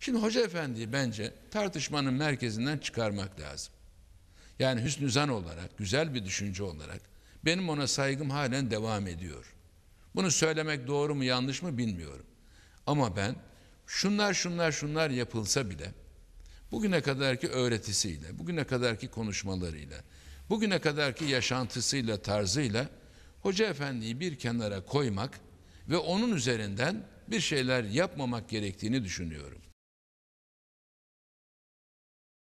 Şimdi Hoca Efendi'yi bence tartışmanın merkezinden çıkarmak lazım. Yani hüsnü zan olarak, güzel bir düşünce olarak benim ona saygım halen devam ediyor. Bunu söylemek doğru mu yanlış mı bilmiyorum. Ama ben şunlar şunlar şunlar yapılsa bile bugüne kadarki öğretisiyle, bugüne kadarki konuşmalarıyla, bugüne kadarki yaşantısıyla, tarzıyla Hoca Efendi'yi bir kenara koymak ve onun üzerinden bir şeyler yapmamak gerektiğini düşünüyorum.